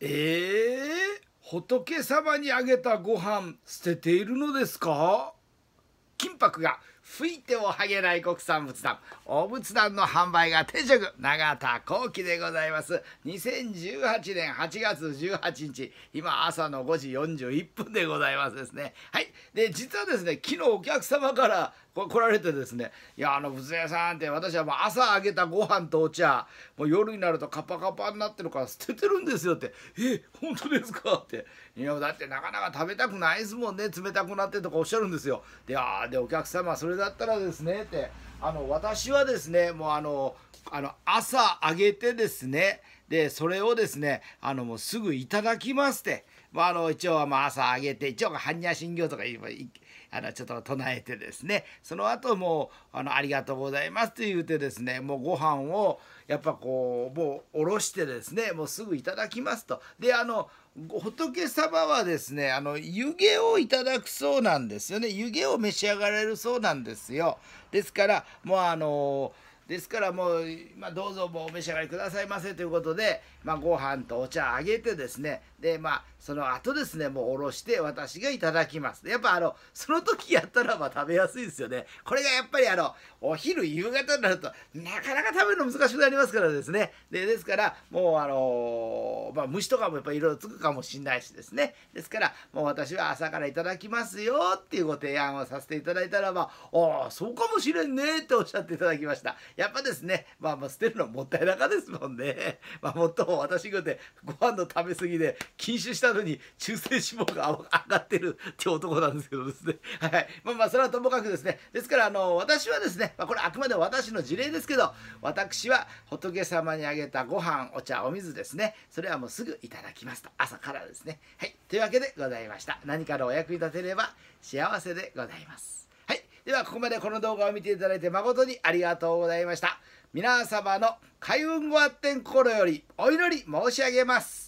ええ仏様にあげたご飯捨てているのですか金箔が吹いてもはげない国産仏壇お仏壇の販売が定食永田幸喜でございます2018年8月18日今朝の5時41分でございますですねはいで実はですね昨日お客様から来られてですね「いやあの仏屋さん」って私はもう朝あげたご飯とお茶もう夜になるとカパカパになってるから捨ててるんですよって「え本当ですか?」って「いやだってなかなか食べたくないですもんね冷たくなって」とかおっしゃるんですよであでお客様それれだったらですねってあの私はですねもうあのあの朝あげてですねで、それをですね、あの、もうすぐいただきますって、まあ、あの、一応はまあ朝あげて、一応般若心経とか言えば、あの、ちょっと唱えてですね、その後もう、あの、ありがとうございますって言うてですね、もうご飯を、やっぱこう、もうおろしてですね、もうすぐいただきますと。で、あの、仏様はですね、あの、湯気をいただくそうなんですよね。湯気を召し上がれるそうなんですよ。ですから、もうあのですからもう、まあ、どうぞもうお召し上がりくださいませということで、まあ、ご飯とお茶あげてですねでまあその後ですねもうおろして私がいただきますやっぱあのその時やったらまあ食べやすいですよねこれがやっぱりあのお昼夕方になるとなかなか食べるの難しくなりますからですねでですからもうあのー、まあ、虫とかもやっぱりいろいろつくかもしんないしですねですからもう私は朝からいただきますよっていうご提案をさせていただいたらばああそうかもしれんねっておっしゃっていただきましたやっぱですね、まあ、まあ捨てるのもったいなかですもんね まあもっとも私がてご飯の食べ過ぎで禁酒したのに中性脂肪が上がってるって男なんですけどですねはいまあまあそれはともかくですねですからあの私はですねまあ、これあくまで私の事例ですけど私は仏様にあげたご飯お茶お水ですねそれはもうすぐいただきますと朝からですねはいというわけでございました何かのお役に立てれば幸せでございますはいではここまでこの動画を見ていただいて誠にありがとうございました皆様の開運ご発展心よりお祈り申し上げます